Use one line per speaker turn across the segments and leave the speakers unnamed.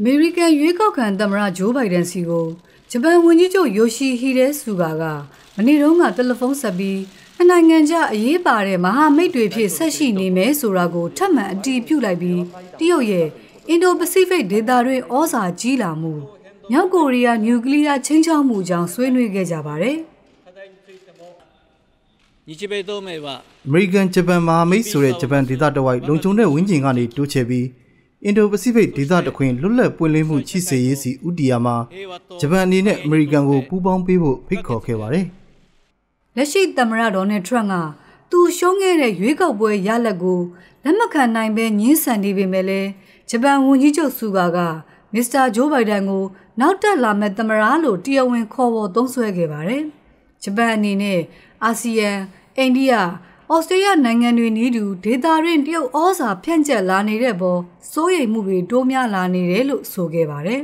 အမေရိကန်ရွေးကောက်ခံသမ္မတဂျိုးဘိုင်ဒန်စီကိုဂျပန်ဝန်ကြီးချုပ်ယိုရှီဟီဒဲဆူဂါကမနေ့တုန်းကတယ်လီဖုန်းဆက်ပြီးအနိုင်ငံခြားအရေးပါတဲ့မဟာမိတ်တွေဖြစ်ဆက်ရှိနေမယ်ဆိုတာကိုထပ်မံအတည်ပြုလိုက်ပြီးတရုတ်ရဲ့အင်ဒိုပစိဖိတ်ဒေသတွင်းဩဇာကြီးလာမှုမြောက်ကိုရီးယားနျူကလ িয়ার ချင်းချောက်မှုကြောင့်ဆွေးနွေးခဲ့ကြပါတယ်။
日米同盟は
アメリカ、ジャパン、マハミーဆိုတဲ့ဂျပန်ဒေသတစ်ဝိုက်လုံခြုံတဲ့ဝန်းကျင်ကနေတိုးချဲ့ပြီးအင်ဒိုပစိဖိတ်ဒေသတခွင်လွတ်လပ်ပွင့်လင်းမှုချိစေရေးစီဥတီယာမှာဂျပန်အနေနဲ့အမေရိကန်ကိုပူးပေါင်းပေးဖို့ဖိတ်ခေါ်ခဲ့ပါတယ်
။လက်ရှိသမ္မတဒေါ်နယ်ထရန့်ကသူရှုံးခဲ့တဲ့ရွေးကောက်ပွဲရလဒ်ကိုလက်မခံနိုင်ဘဲညှင်းဆန်နေပေမဲ့လည်းဂျပန်ဝန်ကြီးချုပ်ဆူဂါကမစ္စတာဂျိုးဘိုင်ဒန်ကို နောက်တက်လာမဲ့သမ္မတလို့တရားဝင် ခေါ်ဝေါ်သုံးစွဲခဲ့ပါတယ်။ဂျပန်အနေနဲ့အာဆီယံ၊အိန္ဒိယ၊ဩစတြေးလျနိုင်ငံတွေနည်းတူဒေတာရင်းတရုတ်ဩဇာဖြန့်ကျက်လာနေတဲ့ပေါ်စိုးရိမ်မှုတွေတိုးများလာနေတယ်လို့ဆိုခဲ့ပါတယ်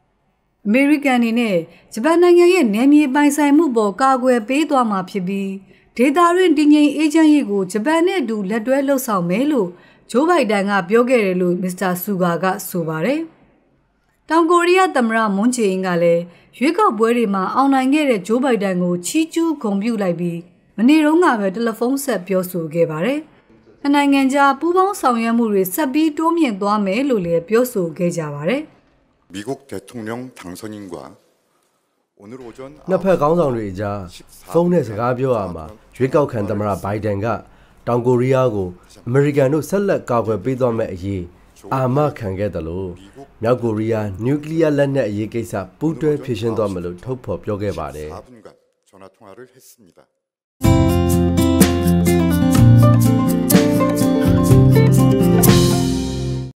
။အမေရိကန်တွေနဲ့ဂျပန်နိုင်ငံရဲ့နယ်မြေပိုင်ဆိုင်မှုပေါ်ကာကွယ်ပေးသွားမှာဖြစ်ပြီးဒေတာရင်းတည်ငြိမ်အေဂျင့်ရေးကိုဂျပန်နဲ့အတူလက်တွဲလှုပ်ဆောင်မယ်လို့ဂျိုးဘိုင်ဒန်က ပြောခဲ့တယ်လို့မစ္စတာဆူဂါကဆိုပါတယ်။တောင်ကိုရီးယားသမ္မတမွန်ချေအင်ကလည်းရွေးကောက်ပွဲတွေမှာအောင်နိုင်ခဲ့တဲ့ဂျိုးဘိုင်ဒန်ကိုချီးကျူးဂုဏ်ပြုလိုက်ပြီးနေ့တုန်းကပဲတယ်လီဖုန်းဆက်ပြောဆိုခဲ့ပါတယ်။အနိုင်ငံကြားပူးပေါင်းဆောင်ရွက်မှုတွေဆက်ပြီးတိုးမြင့်သွားမယ်လို့လည်းပြောဆိုခဲ့ကြပါတယ်။미국
대통령당선인과နှစ်ဖက်ခေါင်းဆောင်တွေအကြားဖုန်းနဲ့စကားပြောရမှာရွေးကောက်ခံသမ္မတဘိုင်ဒန်ကတောင်ကိုရီးယားကိုအမေရိကန်တို့ဆက်လက်ကာကွယ်ပေးသွားမယ်အရေးအာမခံခဲ့တယ်လို့မြောက်ကိုရီးယားနျူကလ িয়ার လက်နက်အရေးကိစ္စပူးတွဲဖြေရှင်းသွားမယ်လို့ထုတ်ဖော်ပြောခဲ့ပါတယ်